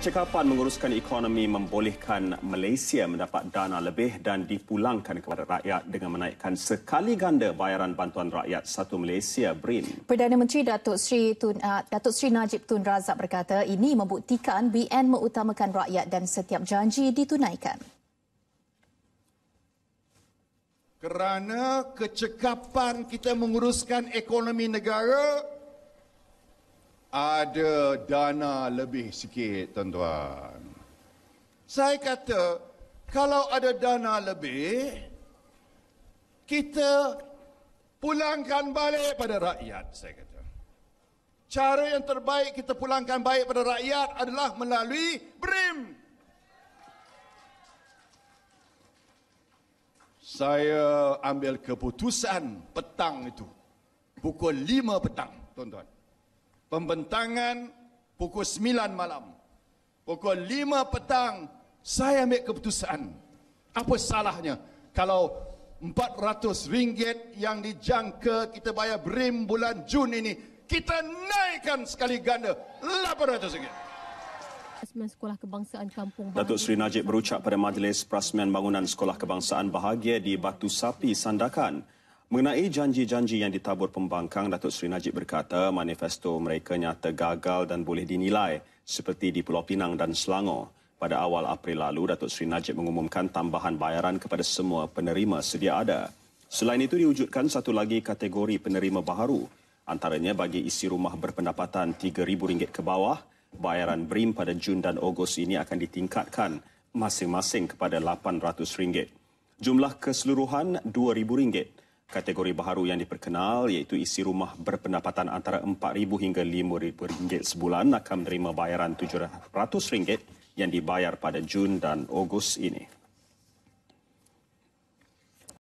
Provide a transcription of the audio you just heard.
Cekapan menguruskan ekonomi membolehkan Malaysia mendapat dana lebih dan dipulangkan kepada rakyat dengan menaikkan sekali ganda bayaran bantuan rakyat satu Malaysia BRIN. Perdana Menteri Datuk Seri Tun uh, Datuk Seri Najib Tun Razak berkata ini membuktikan BN mengutamakan rakyat dan setiap janji ditunaikan. Kerana kecekapan kita menguruskan ekonomi negara ada dana lebih sikit tuan-tuan. Saya kata kalau ada dana lebih kita pulangkan balik pada rakyat saya kata. Cara yang terbaik kita pulangkan balik pada rakyat adalah melalui BRIM. Saya ambil keputusan petang itu pukul 5 petang tuan-tuan pembentangan pukul 9 malam. Pukul 5 petang saya ambil keputusan. Apa salahnya kalau RM400 yang dijangka kita bayar BRIM bulan Jun ini kita naikkan sekali ganda RM800. Prasmian Sekolah Kebangsaan Kampung Bahagia. Datuk Seri Najib berucap pada majlis Prasmian Bangunan Sekolah Kebangsaan Bahagia di Batu Sapi, Sandakan. Mengenai janji-janji yang ditabur pembangkang, Datuk Seri Najib berkata manifesto mereka nyata gagal dan boleh dinilai seperti di Pulau Pinang dan Selangor. Pada awal April lalu, Datuk Seri Najib mengumumkan tambahan bayaran kepada semua penerima sedia ada. Selain itu diwujudkan satu lagi kategori penerima baru, antaranya bagi isi rumah berpendapatan RM3,000 ke bawah, bayaran BRIM pada Jun dan Ogos ini akan ditingkatkan masing-masing kepada RM800. Jumlah keseluruhan RM2,000 kategori baharu yang diperkenal iaitu isi rumah berpendapatan antara RM4,000 hingga RM5,000 sebulan akan menerima bayaran RM700 yang dibayar pada Jun dan Ogos ini.